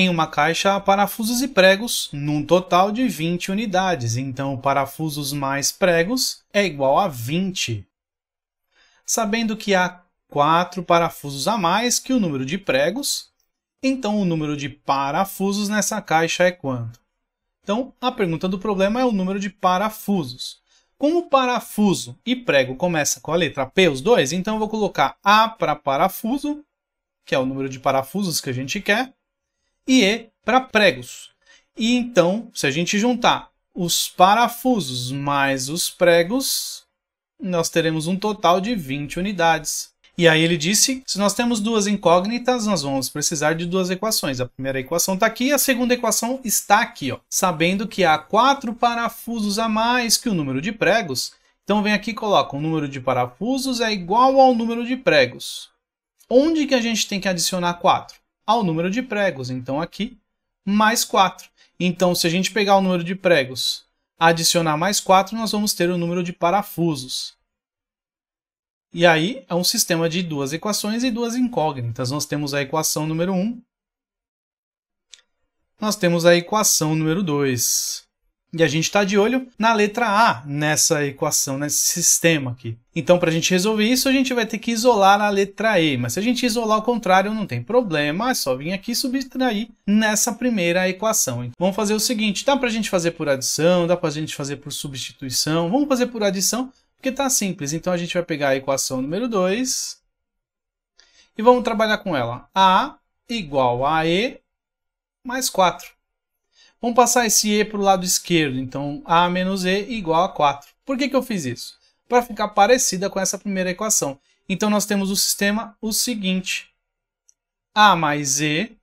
Em uma caixa há parafusos e pregos, num total de 20 unidades, então parafusos mais pregos é igual a 20. Sabendo que há 4 parafusos a mais que o número de pregos, então o número de parafusos nessa caixa é quanto? Então a pergunta do problema é o número de parafusos. Como parafuso e prego começa com a letra P, os dois, então eu vou colocar A para parafuso, que é o número de parafusos que a gente quer, e E é para pregos. E então, se a gente juntar os parafusos mais os pregos, nós teremos um total de 20 unidades. E aí ele disse, se nós temos duas incógnitas, nós vamos precisar de duas equações. A primeira equação está aqui, a segunda equação está aqui. Ó. Sabendo que há quatro parafusos a mais que o número de pregos, então vem aqui e coloca o número de parafusos é igual ao número de pregos. Onde que a gente tem que adicionar 4? ao número de pregos. Então aqui, mais 4. Então, se a gente pegar o número de pregos, adicionar mais 4, nós vamos ter o número de parafusos. E aí é um sistema de duas equações e duas incógnitas. Nós temos a equação número 1. Nós temos a equação número 2. E a gente está de olho na letra A nessa equação, nesse sistema aqui. Então, para a gente resolver isso, a gente vai ter que isolar a letra E. Mas se a gente isolar o contrário, não tem problema. É só vir aqui e subtrair nessa primeira equação. Então, vamos fazer o seguinte. Dá para a gente fazer por adição, dá para a gente fazer por substituição. Vamos fazer por adição, porque está simples. Então, a gente vai pegar a equação número 2 e vamos trabalhar com ela. A igual a E mais 4. Vamos passar esse E para o lado esquerdo, então A menos E igual a 4. Por que, que eu fiz isso? Para ficar parecida com essa primeira equação. Então nós temos o sistema o seguinte. A mais E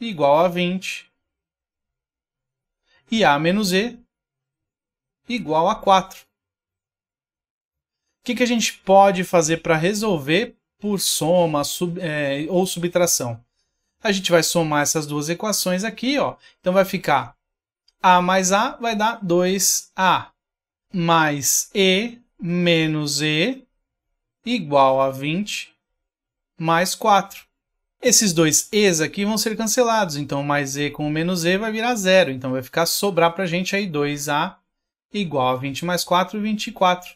igual a 20. E A menos E igual a 4. O que, que a gente pode fazer para resolver por soma sub, é, ou subtração? a gente vai somar essas duas equações aqui, ó. Então vai ficar a mais a vai dar 2a mais e menos e igual a 20 mais 4. Esses dois e's aqui vão ser cancelados, então mais e com menos e vai virar zero, então vai ficar sobrar para a gente aí 2a igual a 20 mais 4, 24.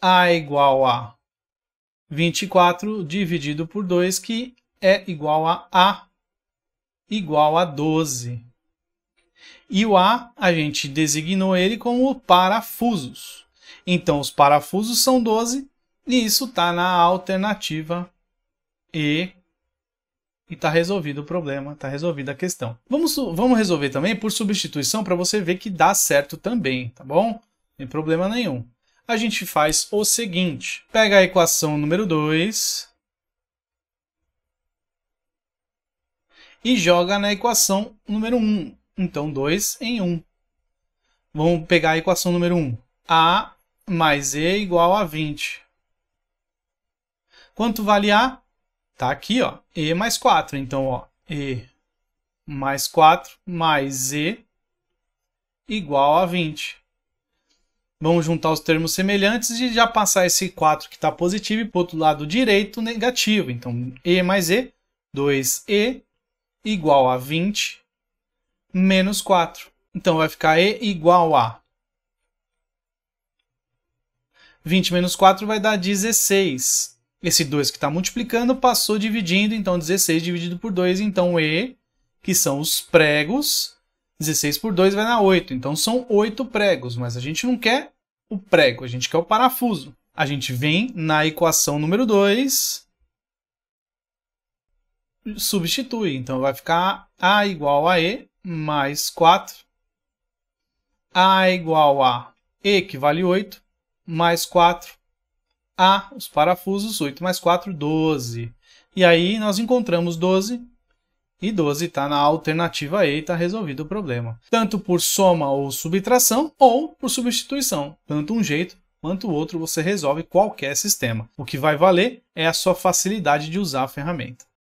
a igual a 24 dividido por 2, que é igual a A igual a 12. E o A, a gente designou ele como parafusos. Então, os parafusos são 12 e isso está na alternativa E. E está resolvido o problema, está resolvida a questão. Vamos, vamos resolver também por substituição para você ver que dá certo também, tá bom? sem problema nenhum. A gente faz o seguinte. Pega a equação número 2 e joga na equação número 1. Então, 2 em 1. Vamos pegar a equação número 1. A mais E igual a 20. Quanto vale A? Está aqui, ó. E mais 4. Então, ó. E mais 4 mais E igual a 20. Vamos juntar os termos semelhantes e já passar esse 4 que está positivo e para o outro lado direito negativo. Então, E mais E, 2E igual a 20 menos 4. Então vai ficar E igual a 20 menos 4 vai dar 16. Esse 2 que está multiplicando passou dividindo, então 16 dividido por 2, então E, que são os pregos, 16 por 2 vai dar 8. Então são 8 pregos, mas a gente não quer o prego, a gente quer o parafuso. A gente vem na equação número 2 substitui. Então vai ficar A igual a E mais 4. A igual a E, que vale 8, mais 4. A, os parafusos, 8 mais 4, 12. E aí nós encontramos 12 e 12 está na alternativa E e está resolvido o problema. Tanto por soma ou subtração ou por substituição. Tanto um jeito quanto o outro você resolve qualquer sistema. O que vai valer é a sua facilidade de usar a ferramenta.